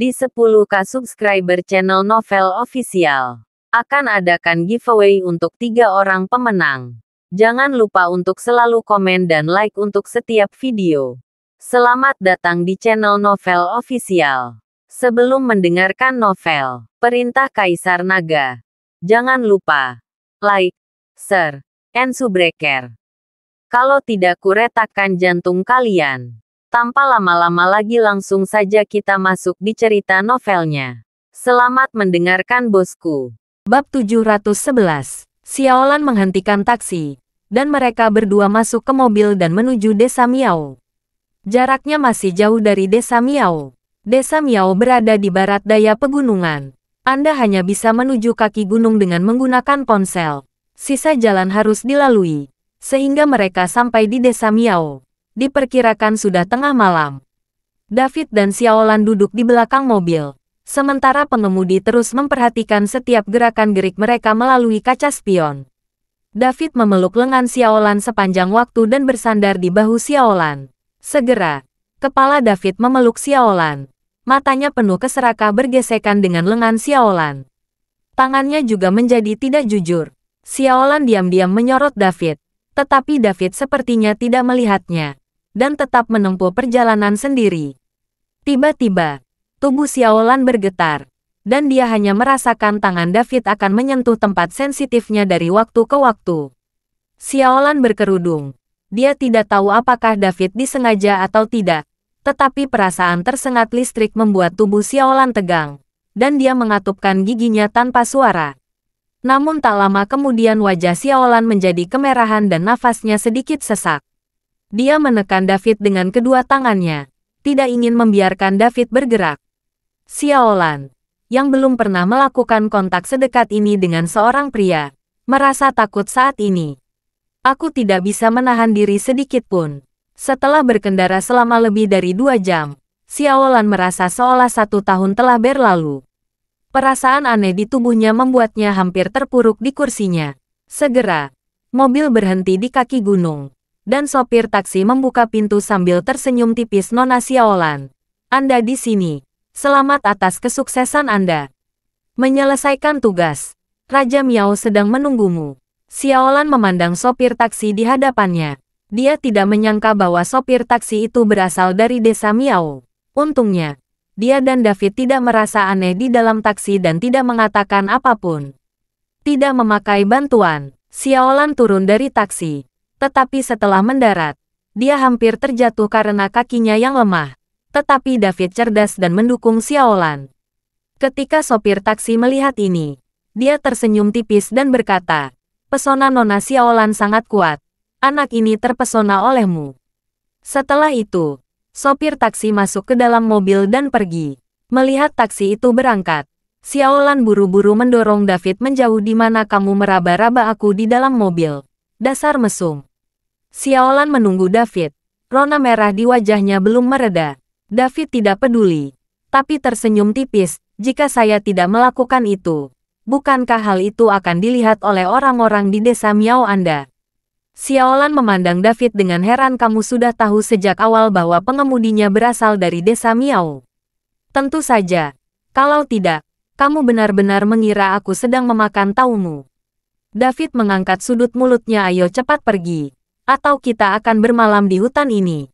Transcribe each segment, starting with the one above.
di 10k subscriber channel Novel Official. Akan adakan giveaway untuk tiga orang pemenang. Jangan lupa untuk selalu komen dan like untuk setiap video. Selamat datang di channel Novel Official. Sebelum mendengarkan novel, Perintah Kaisar Naga, jangan lupa like, share, and subscribe. Kalau tidak kuretakan jantung kalian. Tanpa lama-lama lagi langsung saja kita masuk di cerita novelnya. Selamat mendengarkan bosku. Bab 711. Siaolan menghentikan taksi, dan mereka berdua masuk ke mobil dan menuju desa Miao. Jaraknya masih jauh dari desa Miao. Desa Miao berada di barat daya pegunungan. Anda hanya bisa menuju kaki gunung dengan menggunakan ponsel. Sisa jalan harus dilalui, sehingga mereka sampai di desa Miao diperkirakan sudah tengah malam. David dan Xiaolan duduk di belakang mobil, sementara pengemudi terus memperhatikan setiap gerakan-gerik mereka melalui kaca spion. David memeluk lengan Xiaolan sepanjang waktu dan bersandar di bahu Xiaolan. Segera, kepala David memeluk Xiaolan. Matanya penuh keserakah bergesekan dengan lengan Xiaolan. Tangannya juga menjadi tidak jujur. Xiaolan diam-diam menyorot David, tetapi David sepertinya tidak melihatnya dan tetap menempuh perjalanan sendiri. Tiba-tiba, tubuh Xiaolan bergetar, dan dia hanya merasakan tangan David akan menyentuh tempat sensitifnya dari waktu ke waktu. Xiaolan berkerudung. Dia tidak tahu apakah David disengaja atau tidak, tetapi perasaan tersengat listrik membuat tubuh Xiaolan tegang, dan dia mengatupkan giginya tanpa suara. Namun tak lama kemudian wajah Xiaolan menjadi kemerahan dan nafasnya sedikit sesak. Dia menekan David dengan kedua tangannya, tidak ingin membiarkan David bergerak. Xiaolan, yang belum pernah melakukan kontak sedekat ini dengan seorang pria, merasa takut saat ini. Aku tidak bisa menahan diri sedikit pun. Setelah berkendara selama lebih dari dua jam, Xiaolan merasa seolah satu tahun telah berlalu. Perasaan aneh di tubuhnya membuatnya hampir terpuruk di kursinya. Segera, mobil berhenti di kaki gunung dan sopir taksi membuka pintu sambil tersenyum tipis Nona Siaolan. Anda di sini. Selamat atas kesuksesan Anda. Menyelesaikan tugas. Raja Miao sedang menunggumu. Siaolan memandang sopir taksi di hadapannya. Dia tidak menyangka bahwa sopir taksi itu berasal dari desa Miao. Untungnya, dia dan David tidak merasa aneh di dalam taksi dan tidak mengatakan apapun. Tidak memakai bantuan, Siaolan turun dari taksi. Tetapi setelah mendarat, dia hampir terjatuh karena kakinya yang lemah. Tetapi David cerdas dan mendukung Xiaolan. Ketika sopir taksi melihat ini, dia tersenyum tipis dan berkata, Pesona Nona Xiaolan sangat kuat. Anak ini terpesona olehmu. Setelah itu, sopir taksi masuk ke dalam mobil dan pergi. Melihat taksi itu berangkat, Xiaolan buru-buru mendorong David menjauh di mana kamu meraba-raba aku di dalam mobil. Dasar mesum. Siaolan menunggu David. Rona merah di wajahnya belum mereda. David tidak peduli. Tapi tersenyum tipis, jika saya tidak melakukan itu. Bukankah hal itu akan dilihat oleh orang-orang di desa Miao Anda? Siaolan memandang David dengan heran kamu sudah tahu sejak awal bahwa pengemudinya berasal dari desa Miao. Tentu saja. Kalau tidak, kamu benar-benar mengira aku sedang memakan taumu. David mengangkat sudut mulutnya ayo cepat pergi atau kita akan bermalam di hutan ini.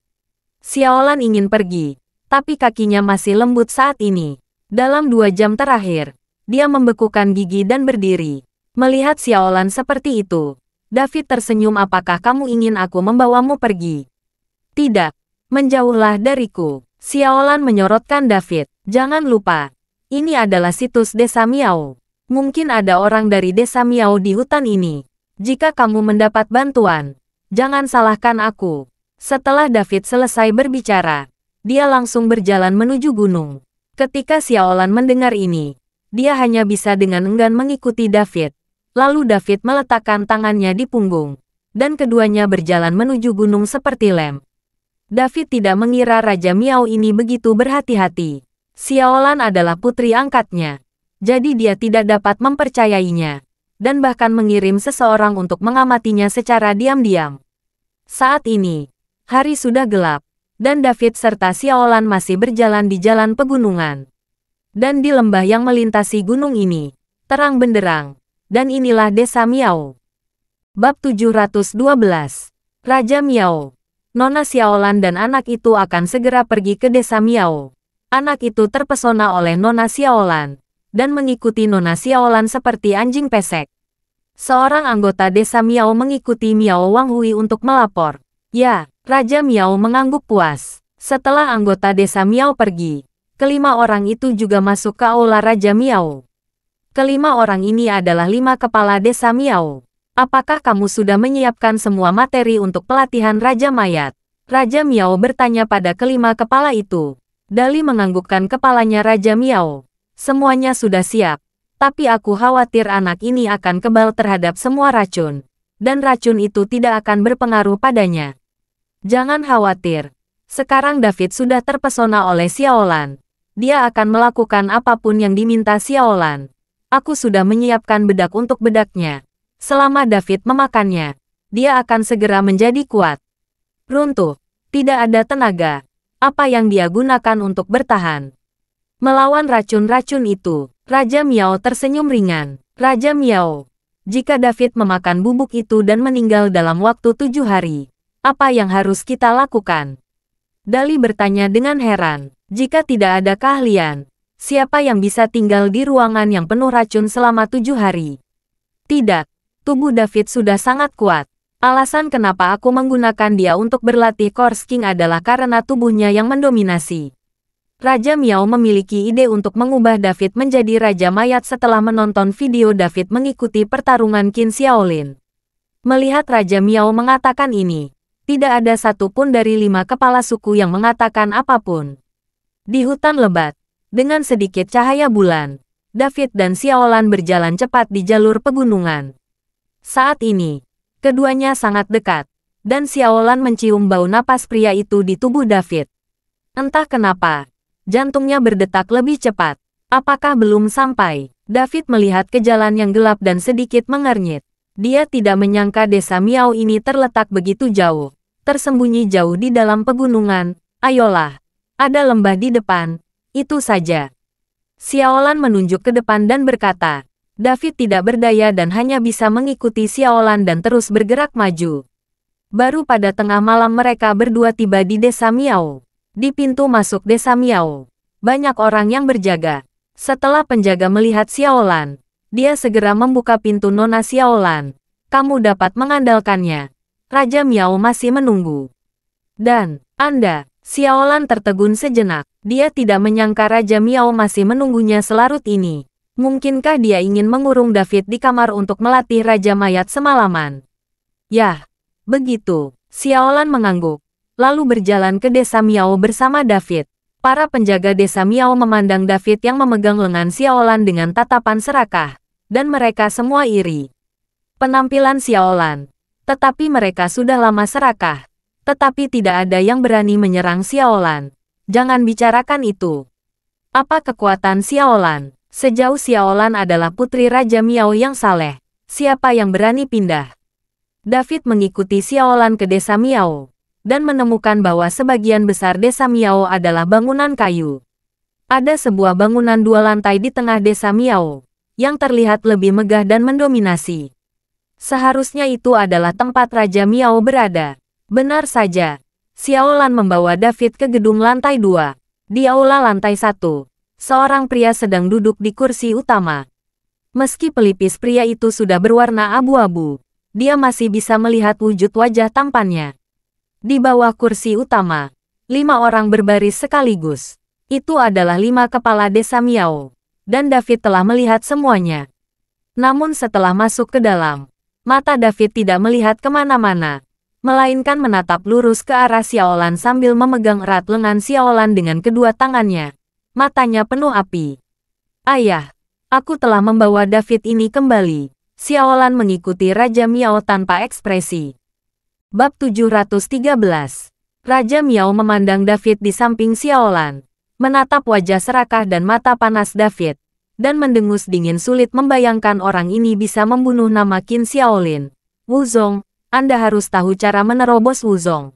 Xiaolan ingin pergi, tapi kakinya masih lembut saat ini. Dalam dua jam terakhir, dia membekukan gigi dan berdiri. Melihat Xiaolan seperti itu, David tersenyum apakah kamu ingin aku membawamu pergi? Tidak, menjauhlah dariku. Xiaolan menyorotkan David. Jangan lupa, ini adalah situs desa Miao. Mungkin ada orang dari desa Miao di hutan ini. Jika kamu mendapat bantuan, Jangan salahkan aku. Setelah David selesai berbicara, dia langsung berjalan menuju gunung. Ketika Xiaolan mendengar ini, dia hanya bisa dengan enggan mengikuti David. Lalu David meletakkan tangannya di punggung, dan keduanya berjalan menuju gunung seperti lem. David tidak mengira Raja Miao ini begitu berhati-hati. Xiaolan adalah putri angkatnya, jadi dia tidak dapat mempercayainya dan bahkan mengirim seseorang untuk mengamatinya secara diam-diam. Saat ini, hari sudah gelap, dan David serta Xiaolan masih berjalan di jalan pegunungan. Dan di lembah yang melintasi gunung ini, terang benderang, dan inilah desa Miao. Bab 712 Raja Miao Nona Xiaolan dan anak itu akan segera pergi ke desa Miao. Anak itu terpesona oleh Nona Xiaolan, dan mengikuti Nona Xiaolan seperti anjing pesek. Seorang anggota desa Miao mengikuti Miao Wanghui untuk melapor. Ya, Raja Miao mengangguk puas. Setelah anggota desa Miao pergi, kelima orang itu juga masuk ke aula Raja Miao. Kelima orang ini adalah lima kepala desa Miao. Apakah kamu sudah menyiapkan semua materi untuk pelatihan Raja Mayat? Raja Miao bertanya pada kelima kepala itu. Dali menganggukkan kepalanya Raja Miao. Semuanya sudah siap, tapi aku khawatir anak ini akan kebal terhadap semua racun, dan racun itu tidak akan berpengaruh padanya. Jangan khawatir, sekarang David sudah terpesona oleh Xiaolan. Dia akan melakukan apapun yang diminta Xiaolan. Aku sudah menyiapkan bedak untuk bedaknya. Selama David memakannya, dia akan segera menjadi kuat. Runtuh, tidak ada tenaga. Apa yang dia gunakan untuk bertahan? Melawan racun-racun itu, Raja Miao tersenyum ringan. Raja Miao, jika David memakan bubuk itu dan meninggal dalam waktu tujuh hari, apa yang harus kita lakukan? Dali bertanya dengan heran, jika tidak ada keahlian, siapa yang bisa tinggal di ruangan yang penuh racun selama tujuh hari? Tidak, tubuh David sudah sangat kuat. Alasan kenapa aku menggunakan dia untuk berlatih Core adalah karena tubuhnya yang mendominasi. Raja Miao memiliki ide untuk mengubah David menjadi Raja Mayat setelah menonton video David mengikuti pertarungan Qin Xiaolin. Melihat Raja Miao mengatakan ini, tidak ada satupun dari lima kepala suku yang mengatakan apapun. Di hutan lebat, dengan sedikit cahaya bulan, David dan Xiaolan berjalan cepat di jalur pegunungan. Saat ini, keduanya sangat dekat, dan Xiaolan mencium bau napas pria itu di tubuh David. Entah kenapa, Jantungnya berdetak lebih cepat. Apakah belum sampai? David melihat ke jalan yang gelap dan sedikit mengernyit. Dia tidak menyangka desa Miao ini terletak begitu jauh. Tersembunyi jauh di dalam pegunungan. Ayolah. Ada lembah di depan. Itu saja. Siaolan menunjuk ke depan dan berkata, David tidak berdaya dan hanya bisa mengikuti Siaolan dan terus bergerak maju. Baru pada tengah malam mereka berdua tiba di desa Miao. Di pintu masuk desa Miao, banyak orang yang berjaga. Setelah penjaga melihat Xiaolan, dia segera membuka pintu Nona Xiaolan. Kamu dapat mengandalkannya. Raja Miao masih menunggu. Dan, Anda, Xiaolan tertegun sejenak. Dia tidak menyangka Raja Miao masih menunggunya selarut ini. Mungkinkah dia ingin mengurung David di kamar untuk melatih Raja Mayat semalaman? Yah, begitu. Xiaolan mengangguk lalu berjalan ke desa Miao bersama David. Para penjaga desa Miao memandang David yang memegang lengan Siaolan dengan tatapan serakah, dan mereka semua iri. Penampilan Siaolan. Tetapi mereka sudah lama serakah. Tetapi tidak ada yang berani menyerang Siaolan. Jangan bicarakan itu. Apa kekuatan Siaolan? Sejauh Siaolan adalah putri Raja Miao yang saleh. Siapa yang berani pindah? David mengikuti Siaolan ke desa Miao dan menemukan bahwa sebagian besar desa Miao adalah bangunan kayu. Ada sebuah bangunan dua lantai di tengah desa Miao, yang terlihat lebih megah dan mendominasi. Seharusnya itu adalah tempat Raja Miao berada. Benar saja, Lan membawa David ke gedung lantai dua. Di aula lantai satu, seorang pria sedang duduk di kursi utama. Meski pelipis pria itu sudah berwarna abu-abu, dia masih bisa melihat wujud wajah tampannya. Di bawah kursi utama, lima orang berbaris sekaligus. Itu adalah lima kepala desa Miao. Dan David telah melihat semuanya. Namun setelah masuk ke dalam, mata David tidak melihat kemana-mana. Melainkan menatap lurus ke arah Xiaolan sambil memegang erat lengan Xiaolan dengan kedua tangannya. Matanya penuh api. Ayah, aku telah membawa David ini kembali. Xiaolan mengikuti Raja Miao tanpa ekspresi. Bab 713 Raja Miao memandang David di samping Xiaolan, menatap wajah serakah dan mata panas David, dan mendengus dingin sulit membayangkan orang ini bisa membunuh nama Qin Xiaolin. Wuzong, Anda harus tahu cara menerobos Wuzong.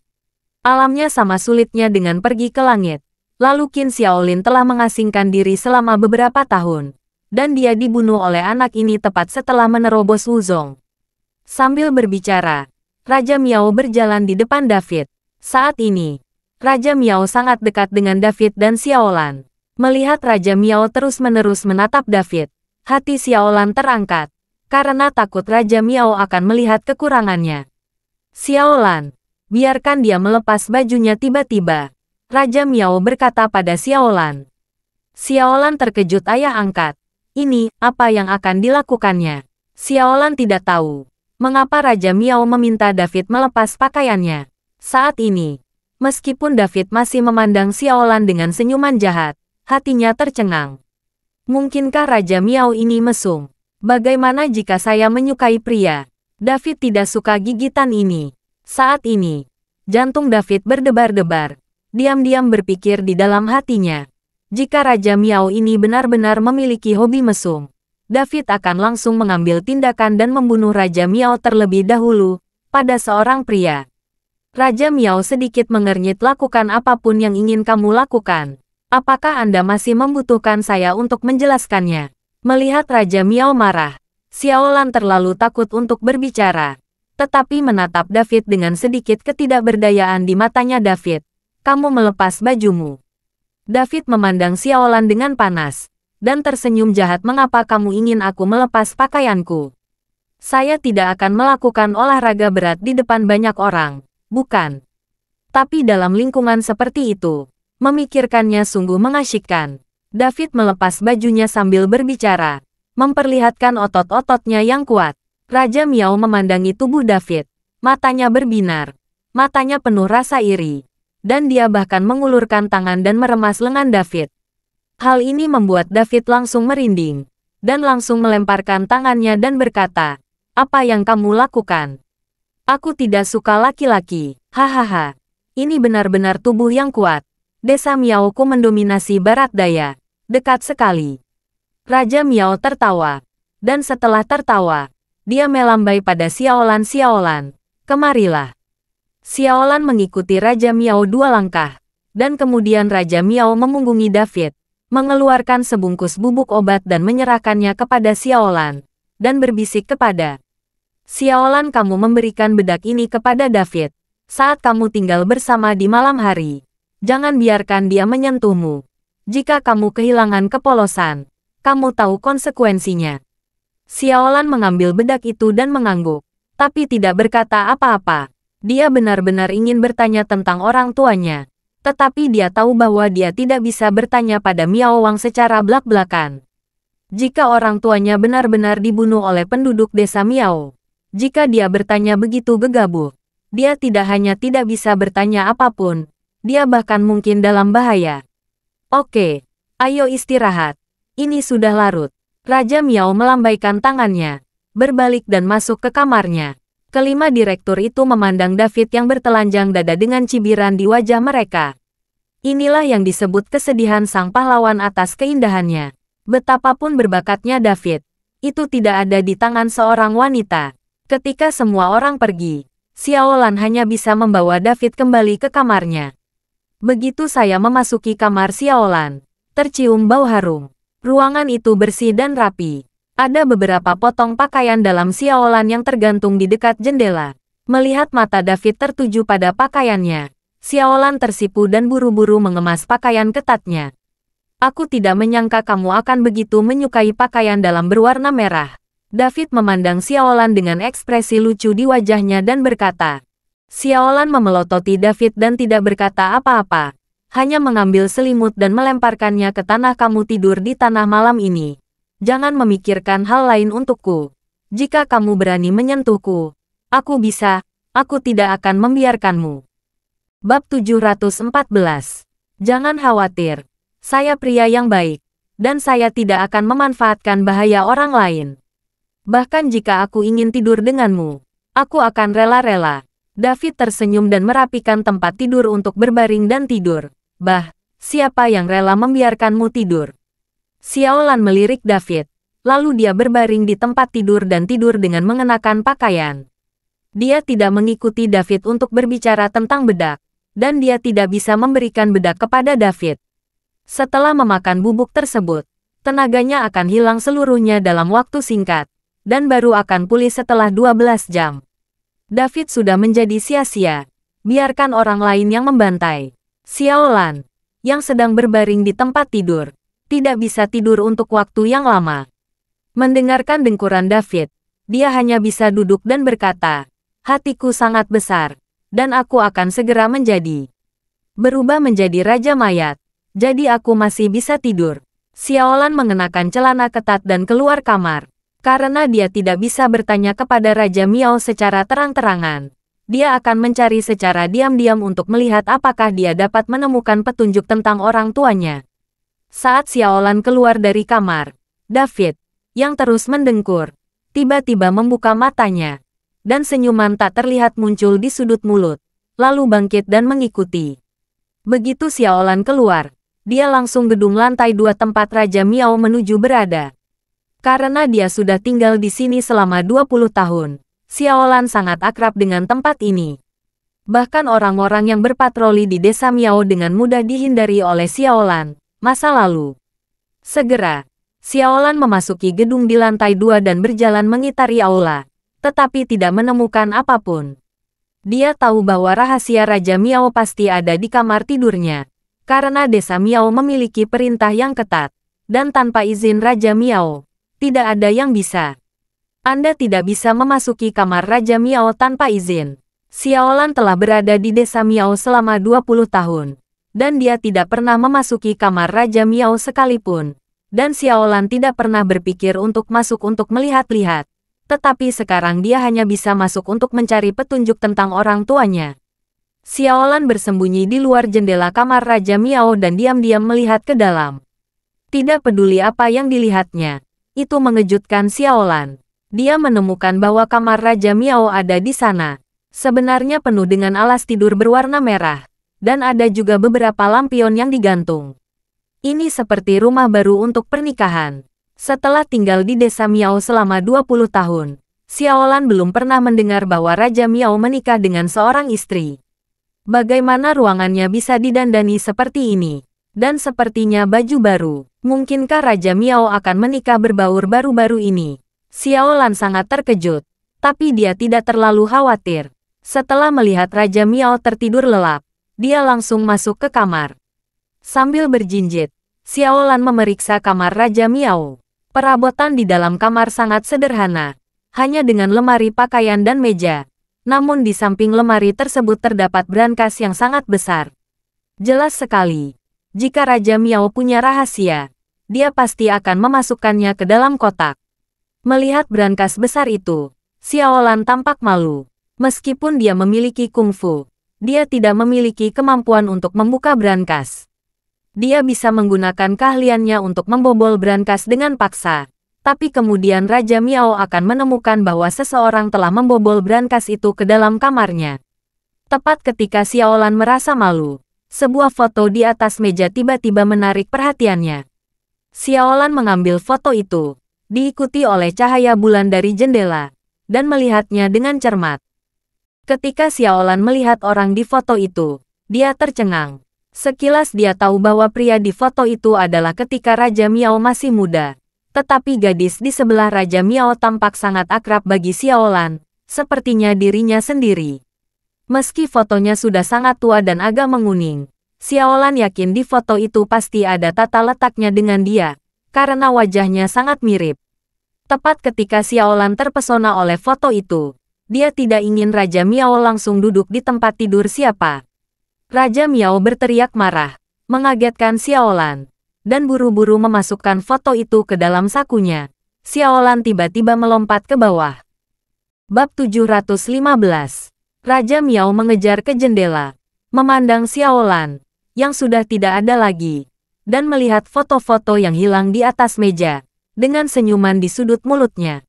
Alamnya sama sulitnya dengan pergi ke langit. Lalu Qin Xiaolin telah mengasingkan diri selama beberapa tahun, dan dia dibunuh oleh anak ini tepat setelah menerobos Wuzong. Sambil berbicara, Raja Miao berjalan di depan David. Saat ini, Raja Miao sangat dekat dengan David dan Xiaolan. Melihat Raja Miao terus-menerus menatap David, hati Xiaolan terangkat, karena takut Raja Miao akan melihat kekurangannya. Xiaolan, biarkan dia melepas bajunya tiba-tiba. Raja Miao berkata pada Xiaolan. Xiaolan terkejut ayah angkat. Ini, apa yang akan dilakukannya? Xiaolan tidak tahu mengapa Raja Miao meminta David melepas pakaiannya. Saat ini, meskipun David masih memandang Xiaolan dengan senyuman jahat, hatinya tercengang. Mungkinkah Raja Miao ini mesum? Bagaimana jika saya menyukai pria? David tidak suka gigitan ini. Saat ini, jantung David berdebar-debar. Diam-diam berpikir di dalam hatinya. Jika Raja Miao ini benar-benar memiliki hobi mesum, David akan langsung mengambil tindakan dan membunuh Raja Miao terlebih dahulu, pada seorang pria. Raja Miao sedikit mengernyit lakukan apapun yang ingin kamu lakukan. Apakah Anda masih membutuhkan saya untuk menjelaskannya? Melihat Raja Miao marah, Xiaolan terlalu takut untuk berbicara. Tetapi menatap David dengan sedikit ketidakberdayaan di matanya David. Kamu melepas bajumu. David memandang Xiaolan dengan panas dan tersenyum jahat mengapa kamu ingin aku melepas pakaianku. Saya tidak akan melakukan olahraga berat di depan banyak orang, bukan. Tapi dalam lingkungan seperti itu, memikirkannya sungguh mengasyikkan. David melepas bajunya sambil berbicara, memperlihatkan otot-ototnya yang kuat. Raja Miao memandangi tubuh David, matanya berbinar, matanya penuh rasa iri. Dan dia bahkan mengulurkan tangan dan meremas lengan David. Hal ini membuat David langsung merinding, dan langsung melemparkan tangannya dan berkata, apa yang kamu lakukan? Aku tidak suka laki-laki, hahaha. Ini benar-benar tubuh yang kuat. Desa Miao ku mendominasi barat daya, dekat sekali. Raja Miao tertawa, dan setelah tertawa, dia melambai pada Siaolan. Siaolan, Kemarilah. Siaolan mengikuti Raja Miao dua langkah, dan kemudian Raja Miao memunggungi David, mengeluarkan sebungkus bubuk obat dan menyerahkannya kepada Xiaolan, dan berbisik kepada Xiaolan kamu memberikan bedak ini kepada David, saat kamu tinggal bersama di malam hari. Jangan biarkan dia menyentuhmu. Jika kamu kehilangan kepolosan, kamu tahu konsekuensinya. Xiaolan mengambil bedak itu dan mengangguk, tapi tidak berkata apa-apa. Dia benar-benar ingin bertanya tentang orang tuanya tetapi dia tahu bahwa dia tidak bisa bertanya pada Miao Wang secara belak-belakan. Jika orang tuanya benar-benar dibunuh oleh penduduk desa Miao, jika dia bertanya begitu gegabah, dia tidak hanya tidak bisa bertanya apapun, dia bahkan mungkin dalam bahaya. Oke, ayo istirahat. Ini sudah larut. Raja Miao melambaikan tangannya, berbalik dan masuk ke kamarnya. Kelima direktur itu memandang David yang bertelanjang dada dengan cibiran di wajah mereka. Inilah yang disebut kesedihan sang pahlawan atas keindahannya. Betapapun berbakatnya David, itu tidak ada di tangan seorang wanita. Ketika semua orang pergi, Xiaolan hanya bisa membawa David kembali ke kamarnya. Begitu saya memasuki kamar Xiaolan, tercium bau harum. Ruangan itu bersih dan rapi. Ada beberapa potong pakaian dalam siaolan yang tergantung di dekat jendela. Melihat mata David tertuju pada pakaiannya, siaolan tersipu dan buru-buru mengemas pakaian ketatnya. Aku tidak menyangka kamu akan begitu menyukai pakaian dalam berwarna merah. David memandang Xiaolan dengan ekspresi lucu di wajahnya dan berkata, Xiaolan memelototi David dan tidak berkata apa-apa. Hanya mengambil selimut dan melemparkannya ke tanah kamu tidur di tanah malam ini jangan memikirkan hal lain untukku. Jika kamu berani menyentuhku, aku bisa, aku tidak akan membiarkanmu. Bab 714 Jangan khawatir, saya pria yang baik, dan saya tidak akan memanfaatkan bahaya orang lain. Bahkan jika aku ingin tidur denganmu, aku akan rela-rela. David tersenyum dan merapikan tempat tidur untuk berbaring dan tidur. Bah, siapa yang rela membiarkanmu tidur? Xiaolan melirik David. Lalu dia berbaring di tempat tidur dan tidur dengan mengenakan pakaian. Dia tidak mengikuti David untuk berbicara tentang bedak, dan dia tidak bisa memberikan bedak kepada David. Setelah memakan bubuk tersebut, tenaganya akan hilang seluruhnya dalam waktu singkat, dan baru akan pulih setelah 12 jam. David sudah menjadi sia-sia. Biarkan orang lain yang membantai. Xiaolan, yang sedang berbaring di tempat tidur, tidak bisa tidur untuk waktu yang lama. Mendengarkan dengkuran David, dia hanya bisa duduk dan berkata, hatiku sangat besar, dan aku akan segera menjadi. Berubah menjadi Raja Mayat, jadi aku masih bisa tidur. Xiaolan mengenakan celana ketat dan keluar kamar. Karena dia tidak bisa bertanya kepada Raja Miao secara terang-terangan. Dia akan mencari secara diam-diam untuk melihat apakah dia dapat menemukan petunjuk tentang orang tuanya. Saat Xiaolan keluar dari kamar, David, yang terus mendengkur, tiba-tiba membuka matanya, dan senyuman tak terlihat muncul di sudut mulut, lalu bangkit dan mengikuti. Begitu Xiaolan keluar, dia langsung gedung lantai dua tempat Raja Miao menuju berada. Karena dia sudah tinggal di sini selama 20 tahun, Xiaolan sangat akrab dengan tempat ini. Bahkan orang-orang yang berpatroli di desa Miao dengan mudah dihindari oleh Xiaolan, masa lalu. Segera, Xiaolan memasuki gedung di lantai dua dan berjalan mengitari aula, tetapi tidak menemukan apapun. Dia tahu bahwa rahasia Raja Miao pasti ada di kamar tidurnya, karena desa Miao memiliki perintah yang ketat, dan tanpa izin Raja Miao, tidak ada yang bisa. Anda tidak bisa memasuki kamar Raja Miao tanpa izin. Xiaolan telah berada di desa Miao selama 20 tahun dan dia tidak pernah memasuki kamar Raja Miao sekalipun. Dan Xiaolan tidak pernah berpikir untuk masuk untuk melihat-lihat. Tetapi sekarang dia hanya bisa masuk untuk mencari petunjuk tentang orang tuanya. Xiaolan bersembunyi di luar jendela kamar Raja Miao dan diam-diam melihat ke dalam. Tidak peduli apa yang dilihatnya. Itu mengejutkan Xiaolan. Dia menemukan bahwa kamar Raja Miao ada di sana. Sebenarnya penuh dengan alas tidur berwarna merah dan ada juga beberapa lampion yang digantung. Ini seperti rumah baru untuk pernikahan. Setelah tinggal di desa Miao selama 20 tahun, Xiaolan belum pernah mendengar bahwa Raja Miao menikah dengan seorang istri. Bagaimana ruangannya bisa didandani seperti ini? Dan sepertinya baju baru. Mungkinkah Raja Miao akan menikah berbaur baru-baru ini? Xiaolan sangat terkejut tapi dia tidak terlalu khawatir. Setelah melihat Raja Miao tertidur lelap, dia langsung masuk ke kamar. Sambil berjinjit, Xiaolan memeriksa kamar Raja Miao. Perabotan di dalam kamar sangat sederhana, hanya dengan lemari pakaian dan meja. Namun di samping lemari tersebut terdapat brankas yang sangat besar. Jelas sekali, jika Raja Miao punya rahasia, dia pasti akan memasukkannya ke dalam kotak. Melihat brankas besar itu, Xiaolan tampak malu. Meskipun dia memiliki kungfu, dia tidak memiliki kemampuan untuk membuka brankas. Dia bisa menggunakan keahliannya untuk membobol brankas dengan paksa. Tapi kemudian Raja Miao akan menemukan bahwa seseorang telah membobol brankas itu ke dalam kamarnya. Tepat ketika Xiaolan merasa malu, sebuah foto di atas meja tiba-tiba menarik perhatiannya. Xiaolan mengambil foto itu, diikuti oleh cahaya bulan dari jendela, dan melihatnya dengan cermat. Ketika Xiaolan melihat orang di foto itu, dia tercengang. Sekilas dia tahu bahwa pria di foto itu adalah ketika Raja Miao masih muda. Tetapi gadis di sebelah Raja Miao tampak sangat akrab bagi Xiaolan, sepertinya dirinya sendiri. Meski fotonya sudah sangat tua dan agak menguning, Xiaolan yakin di foto itu pasti ada tata letaknya dengan dia, karena wajahnya sangat mirip. Tepat ketika Xiaolan terpesona oleh foto itu, dia tidak ingin Raja Miao langsung duduk di tempat tidur siapa. Raja Miao berteriak marah, mengagetkan Xiaolan, dan buru-buru memasukkan foto itu ke dalam sakunya. Xiaolan tiba-tiba melompat ke bawah. Bab 715 Raja Miao mengejar ke jendela, memandang Xiaolan, yang sudah tidak ada lagi, dan melihat foto-foto yang hilang di atas meja, dengan senyuman di sudut mulutnya.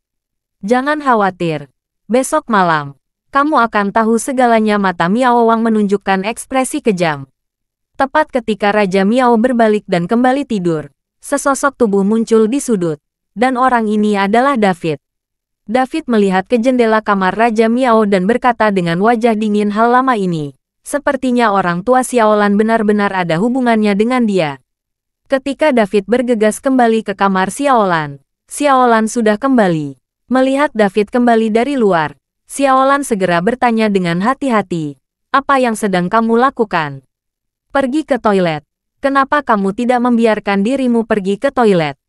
Jangan khawatir, Besok malam, kamu akan tahu segalanya mata Miao Wang menunjukkan ekspresi kejam. Tepat ketika Raja Miao berbalik dan kembali tidur, sesosok tubuh muncul di sudut, dan orang ini adalah David. David melihat ke jendela kamar Raja Miao dan berkata dengan wajah dingin hal lama ini. Sepertinya orang tua Xiaolan benar-benar ada hubungannya dengan dia. Ketika David bergegas kembali ke kamar Xiaolan, Xiaolan sudah kembali. Melihat David kembali dari luar, Xiaolan segera bertanya dengan hati-hati, apa yang sedang kamu lakukan? Pergi ke toilet. Kenapa kamu tidak membiarkan dirimu pergi ke toilet?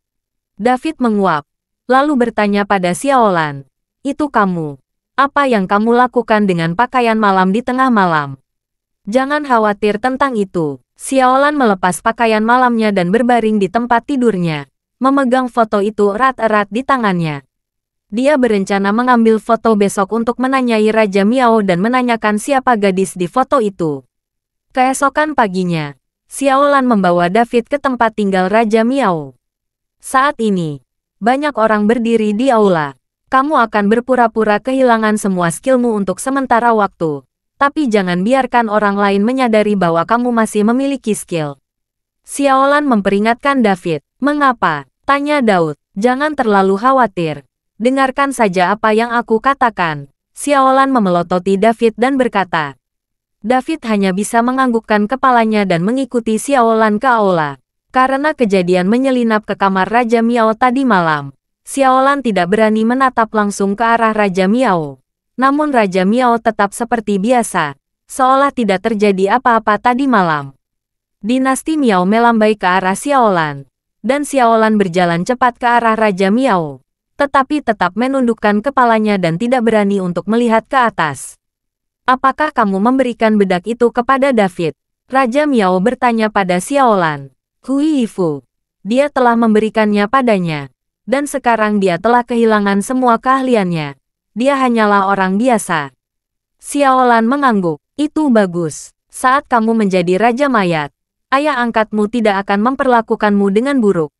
David menguap, lalu bertanya pada Xiaolan, itu kamu. Apa yang kamu lakukan dengan pakaian malam di tengah malam? Jangan khawatir tentang itu. Xiaolan melepas pakaian malamnya dan berbaring di tempat tidurnya, memegang foto itu erat-erat di tangannya dia berencana mengambil foto besok untuk menanyai Raja Miao dan menanyakan siapa gadis di foto itu. Keesokan paginya, Xiaolan membawa David ke tempat tinggal Raja Miao. Saat ini, banyak orang berdiri di aula. Kamu akan berpura-pura kehilangan semua skillmu untuk sementara waktu. Tapi jangan biarkan orang lain menyadari bahwa kamu masih memiliki skill. Xiaolan memperingatkan David. Mengapa? Tanya Daud. Jangan terlalu khawatir. Dengarkan saja apa yang aku katakan. Xiaolan memelototi David dan berkata. David hanya bisa menganggukkan kepalanya dan mengikuti Xiaolan ke aula. Karena kejadian menyelinap ke kamar Raja Miao tadi malam, Xiaolan tidak berani menatap langsung ke arah Raja Miao. Namun Raja Miao tetap seperti biasa, seolah tidak terjadi apa-apa tadi malam. Dinasti Miao melambai ke arah Xiaolan, dan Xiaolan berjalan cepat ke arah Raja Miao tetapi tetap menundukkan kepalanya dan tidak berani untuk melihat ke atas. Apakah kamu memberikan bedak itu kepada David? Raja Miao bertanya pada Xiaolan. Hui Yifu. Dia telah memberikannya padanya. Dan sekarang dia telah kehilangan semua keahliannya. Dia hanyalah orang biasa. Xiaolan mengangguk. Itu bagus. Saat kamu menjadi Raja Mayat, ayah angkatmu tidak akan memperlakukanmu dengan buruk.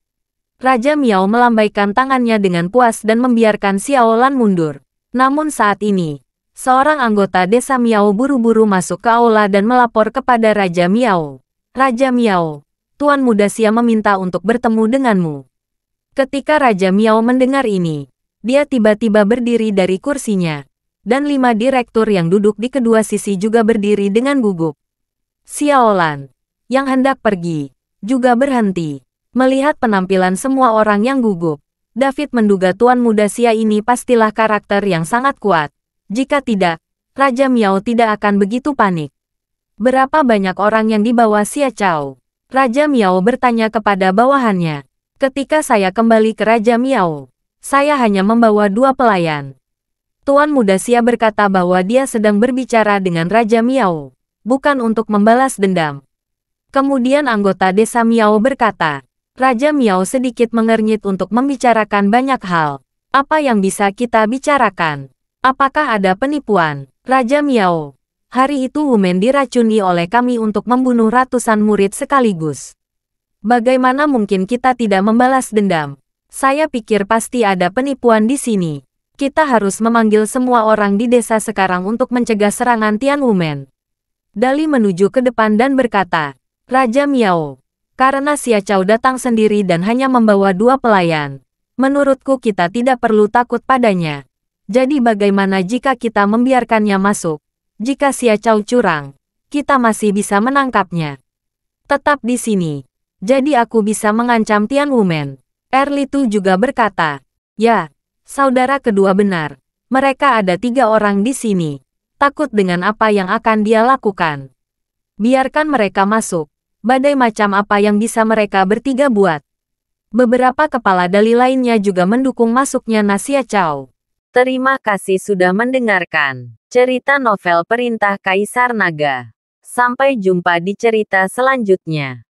Raja Miao melambaikan tangannya dengan puas dan membiarkan Xiaolan mundur. Namun saat ini, seorang anggota desa Miao buru-buru masuk ke aula dan melapor kepada Raja Miao. Raja Miao, Tuan Muda Sia meminta untuk bertemu denganmu. Ketika Raja Miao mendengar ini, dia tiba-tiba berdiri dari kursinya. Dan lima direktur yang duduk di kedua sisi juga berdiri dengan gugup. Xiaolan, yang hendak pergi, juga berhenti. Melihat penampilan semua orang yang gugup, David menduga Tuan Muda Sia ini pastilah karakter yang sangat kuat. Jika tidak, Raja Miao tidak akan begitu panik. Berapa banyak orang yang dibawa Sia Chao? Raja Miao bertanya kepada bawahannya. Ketika saya kembali ke Raja Miao, saya hanya membawa dua pelayan. Tuan Muda Sia berkata bahwa dia sedang berbicara dengan Raja Miao, bukan untuk membalas dendam. Kemudian anggota desa Miao berkata, Raja Miao sedikit mengernyit untuk membicarakan banyak hal. Apa yang bisa kita bicarakan? Apakah ada penipuan? Raja Miao, hari itu Wumen diracuni oleh kami untuk membunuh ratusan murid sekaligus. Bagaimana mungkin kita tidak membalas dendam? Saya pikir pasti ada penipuan di sini. Kita harus memanggil semua orang di desa sekarang untuk mencegah serangan Tian Wumen. Dali menuju ke depan dan berkata, Raja Miao, karena Xia Chao datang sendiri dan hanya membawa dua pelayan. Menurutku kita tidak perlu takut padanya. Jadi bagaimana jika kita membiarkannya masuk? Jika Xia Chao curang, kita masih bisa menangkapnya. Tetap di sini. Jadi aku bisa mengancam Tian Wumen. Erli Erlitu juga berkata, Ya, saudara kedua benar. Mereka ada tiga orang di sini. Takut dengan apa yang akan dia lakukan. Biarkan mereka masuk badai macam apa yang bisa mereka bertiga buat. Beberapa kepala dali lainnya juga mendukung masuknya Nasia Chow. Terima kasih sudah mendengarkan cerita novel Perintah Kaisar Naga. Sampai jumpa di cerita selanjutnya.